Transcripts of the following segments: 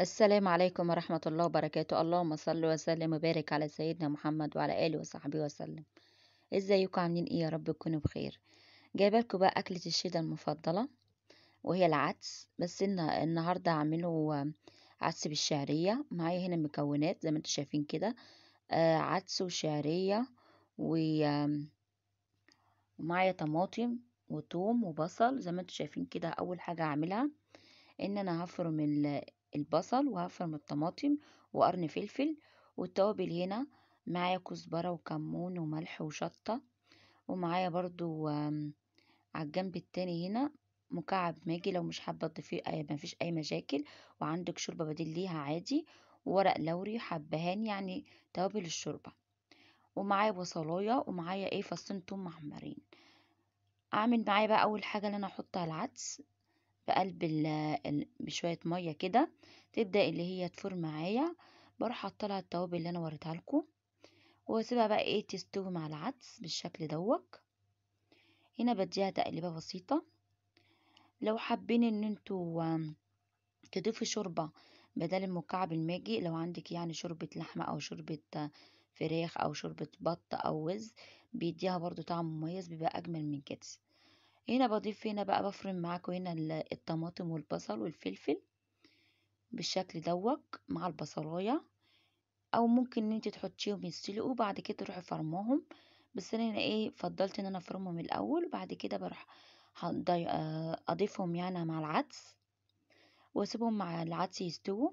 السلام عليكم ورحمة الله وبركاته اللهم صل وسلم وبارك على سيدنا محمد وعلى آله وصحبه وسلم ازيكم عاملين ايه يا رب تكونوا بخير جايبه لكم بقى اكلة الشدة المفضلة وهي العدس بس إن النهاردة هعمله آه، عدس بالشعرية معايا هنا مكونات زي ما انتوا شايفين كده آه، عدس وشعرية ومعايا طماطم وتوم وبصل زي ما انتوا شايفين كده اول حاجة هعملها ان انا هفرم البصل وهفرم الطماطم وقرن فلفل والتوابل هنا معايا كزبرة وكمون وملح وشطة ومعايا برضو على الجنب التاني هنا مكعب ماجي لو مش حابة تضيفيه أي مفيش أي مشاكل وعندك شوربة بديل ليها عادي وورق لوري حبهان يعني توابل الشوربة ومعايا بصلاية ومعايا ايه فصين توم محمرين اعمل معايا بقى اول حاجة اللي انا احطها العدس في قلب ال بشوية مية كده تبدأ اللي هي تفور معايا بروح حاطلها التوابل اللي انا وريتها لكم واسيبها بقى ايه تستوي مع العدس بالشكل دوت هنا بديها تقليبه بسيطه لو حابين ان انتوا تضيفوا شوربه بدل المكعب الماجي لو عندك يعني شوربه لحمه او شوربه فراخ او شوربه بط او وز بيديها برضو طعم مميز بيبقى اجمل من كده هنا بضيف هنا بقى بفرم معاكم هنا الطماطم والبصل والفلفل بالشكل دوت مع البصلايه او ممكن ان انت تحطيهم يتسلقوا بعد كده تروحي فرماهم بس انا ايه فضلت ان انا افرمهم الاول وبعد كده بروح آه، اضيفهم يعني مع العدس واسيبهم مع العدس يستووا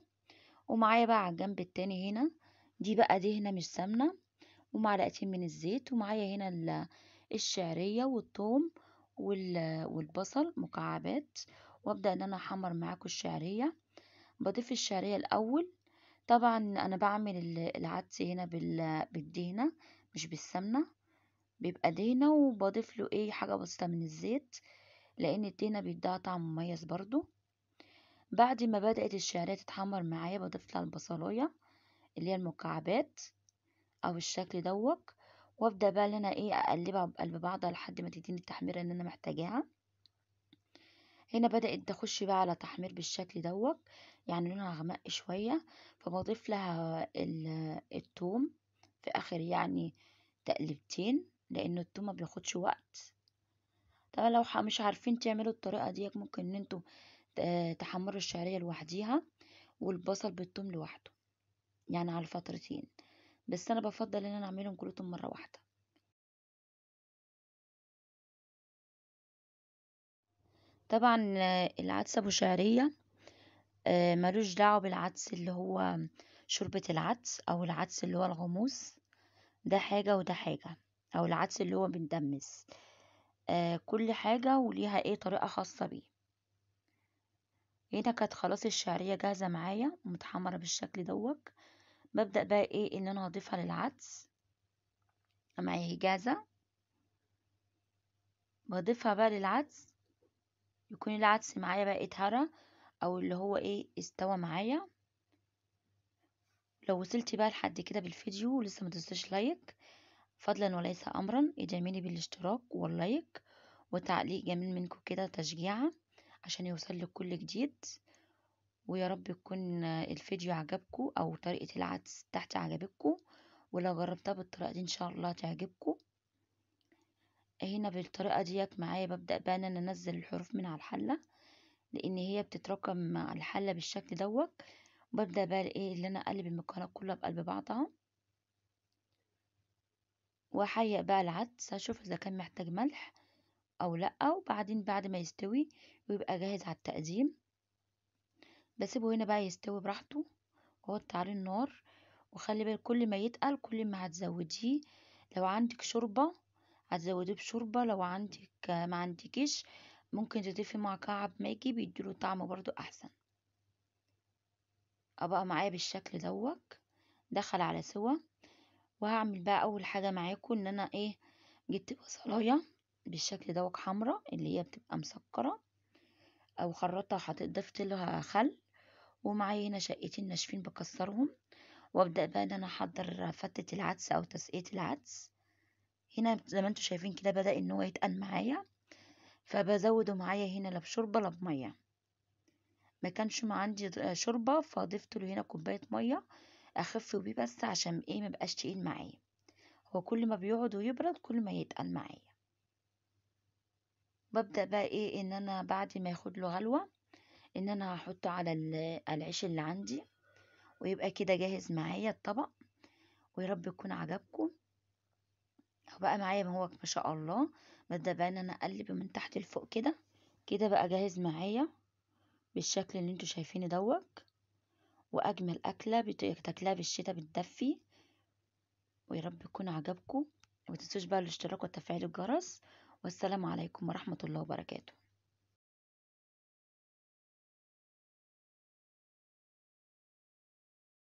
ومعايا بقى على الجنب التاني هنا دي بقى دي هنا مش سمنه ومعلقتين من الزيت ومعايا هنا الشعريه والثوم والبصل مكعبات وابدأ ان انا احمر معاكم الشعرية بضيف الشعرية الاول طبعا انا بعمل العدس هنا بالدهنة مش بالسمنة بيبقى دهنة وبضيف له اي حاجة بسيطة من الزيت لان الدهنة بيديها طعم مميز برضو بعد ما بدأت الشعرية تتحمر معايا بضيف لها البصلاية اللي هي المكعبات او الشكل دوت وابدأ بقى ان انا ايه اقلبها بقلب بعضها لحد ما تديني التحميرة اللي انا محتاجاها هنا بدأت تخش بقى على تحمير بالشكل دوت يعني لونها غمق شوية فبضيف لها التوم في اخر يعني تقلبتين لان التوم ما بياخدش وقت طبعا لو مش عارفين تعملوا الطريقة دي ممكن ان انتوا تحمروا الشعرية لوحديها والبصل بالثوم لوحده يعني على فترتين بس انا بفضل ان انا اعملهم كلهم مره واحده طبعا العدسه ابو شعريه آه، ملوش دعوه بالعدس اللي هو شوربه العدس او العدس اللي هو الغموس ده حاجه وده حاجه او العدس اللي هو بندمس آه، كل حاجه وليها ايه طريقه خاصه بيه هنا كانت خلاص الشعريه جاهزه معايا ومتحمره بالشكل دوت ببدأ بقى ايه ان انا هضيفها للعدس معايا إيه؟ جاهزة بضيفها بقى للعدس يكون العدس معايا بقى اتهرى او اللي هو ايه استوى معايا لو وصلتي بقى لحد كده بالفيديو ولسه ما لايك فضلا وليس امرا ادعميني بالاشتراك واللايك وتعليق جميل منكم كده تشجيعا عشان يوصل لك كل جديد ويا رب يكون الفيديو عجبكم او طريقة العدس بتاعتي عجبتكم ولو جربتها بالطريقة دي ان شاء الله تعجبكم هنا بالطريقة ديت معايا ببدأ بقى ان انا انزل الحروف من على الحلة لان هي بتتراكم مع الحلة بالشكل دوت وببدأ بقى ايه اللي انا اقلب المكونات كلها بقلب بعضها وحيق بقى العدس هشوف اذا كان محتاج ملح او لا وبعدين بعد ما يستوي ويبقى جاهز على التقديم بسيبه هنا بقى يستوي براحته وقطع عليه النار وخلي بالك كل ما يتقل كل ما هتزوديه لو عندك شوربه هتزوديه بشوربه لو عندك ما عندكيش ممكن تضيفي مع كعب ماجي بيديله طعم برضو احسن ابقى معايا بالشكل دوت دخل على سوا وهعمل بقى اول حاجه معاكم ان انا ايه جبت بصلايه بالشكل دوت حمرا اللي هي بتبقى مسكره او خرطه وحطيت ضفت لها خل ومعايا هنا شقتين ناشفين بكسرهم وابدأ بقى ان انا احضر فتة العدس او تسقية العدس هنا زي ما انتم شايفين كده بدأ ان هو يتقل معايا فبزوده معايا هنا لا بشوربة لا بمية ما كانش ما عندي شوربة فضفت له هنا كوباية مية اخف بيه بس عشان ايه ما بقاش تقيل معايا هو كل ما بيقعد ويبرد كل ما يتقل معايا ببدأ بقى ايه ان انا بعد ما ياخد له غلوة ان انا هحطه على العيش اللي عندي ويبقى كده جاهز معايا الطبق ويا رب يكون عجبكم بقى معايا ما هو ما شاء الله ببدا بقى ان انا اقلب من تحت لفوق كده كده بقى جاهز معايا بالشكل اللي انتوا شايفينه دوت واجمل اكله بتاكلها بالشتا بتدفي ويا رب يكون عجبكم ما تنسوش بقى الاشتراك وتفعيل الجرس والسلام عليكم ورحمه الله وبركاته